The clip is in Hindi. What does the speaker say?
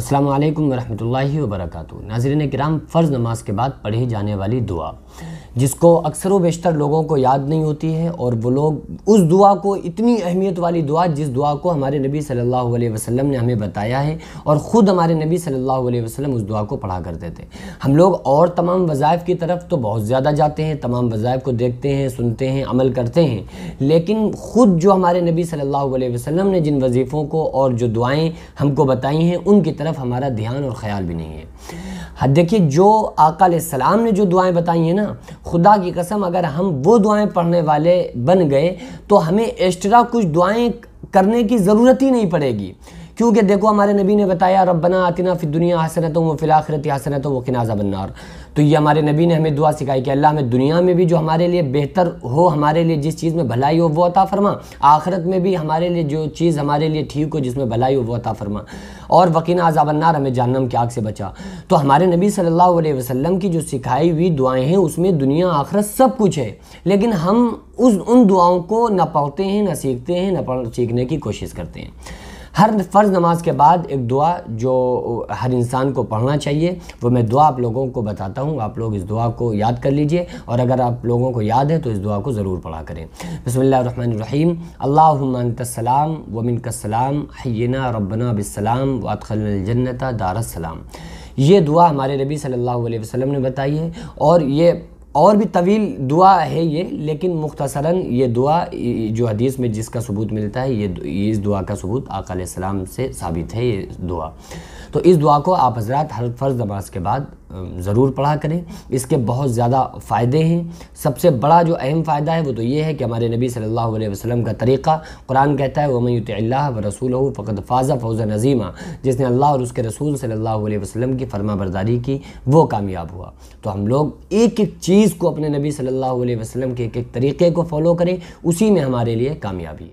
अस्सलाम वालेकुम वरहमतुल्लाहि वबरकatuह नाजरन कराम फ़र्ज़ नमाज के बाद पढ़ी जाने वाली दुआ जिसको अक्सर व बेशतर लोगों को याद नहीं होती है और वो लोग उस दुआ को इतनी अहमियत वाली दुआ जिस दुआ को हमारे नबी सल्लल्लाहु अलैहि वसल्लम ने हमें बताया है और ख़ुद हमारे नबी सल्लल्लाहु अलैहि वसल्लम उस दुआ को पढ़ा करते थे हम लोग और तमाम वज़ायफ़ की तरफ तो बहुत ज़्यादा जाते हैं तमाम वज़ायफ़ को देखते हैं सुनते हैं अमल करते हैं लेकिन ख़ुद जो हमारे नबी सल्लल्लाहु अलैहि वसल्लम ने जिन वजीफ़ों को और जो दुआएँ हमको बताई हैं उनकी तरफ हमारा ध्यान और ख़्याल भी नहीं है हाँ, देखिए जो आकाम ने जो दुआएँ बताई हैं ना खुदा की कसम अगर हम वो दुआएं पढ़ने वाले बन गए तो हमें एक्स्ट्रा कुछ दुआएं करने की ज़रूरत ही नहीं पड़ेगी क्योंकि देखो हमारे नबी ने बताया रबना आतना फिर दुनिया हसनत व फिलाखरत हसनत व किनाजा बननार तो ये हमारे नबी ने हमें दुआ सिखाई कि अल्लाह हमें दुनिया में भी जो हमारे लिए बेहतर हो हमारे लिए जिस चीज़ में भलाई हो वो अता फरमा आखरत में भी हमारे लिए जो चीज़ हमारे लिए ठीक हो जिसमें भलाई हो वो अता फरमा और वकीन आज़ाबन्नार हमें जानम की आग से बचा तो हमारे नबी सल्लल्लाहु अलैहि वसल्लम की जो सिखाई हुई दुआएँ हैं उसमें दुनिया आखरत सब कुछ है लेकिन हम उस उन दुआओं को ना पढ़ते हैं ना सीखते हैं ना पढ़ सीखने की कोशिश करते हैं हर फ़र्ज़ नमाज के बाद एक दुआ जो हर इंसान को पढ़ना चाहिए वो मैं दुआ आप लोगों को बताता हूँ आप लोग इस दुआ को याद कर लीजिए और अगर आप लोगों को याद है तो इस दुआ को ज़रूर पढ़ा करें बसमीम अल्लाम सलाम हयना रबना बिसलाम वातखलजन्नता दार्लाम ये दुआ हमारे नबी सल्लल्लाहु अलैहि वसल्लम ने बताई है और ये और भी तवील दुआ है ये लेकिन मुख्तसरा ये दुआ जो हदीस में जिसका सबूत मिलता है ये इस दुआ का सबूत आकाम से साबित है ये दुआ तो इस दुआ को आप हजरात हर फ़र्ज़ नमाज के बाद ज़रूर पढ़ा करें इसके बहुत ज़्यादा फ़ायदे हैं सबसे बड़ा जो अहम फ़ायदा है वो तो ये है कि हमारे नबी सल्लल्लाहु अलैहि वसल्लम का तरीक़ा कुरान कहता है अल्लाह व रसूल फ़कत फ़ाज़ा फ़ौज़ नज़ीमा जिसने अल्लाह और उसके रसूल सल्लल्लाहु अलैहि वसल्लम की फरमा बरदारी की वो कामयाब हुआ तो हम लोग एक एक चीज़ को अपने नबी सल्लल्लाहु अलैहि वसल्लम के एक एक तरीक़े को फॉलो करें उसी में हमारे लिए कामयाबी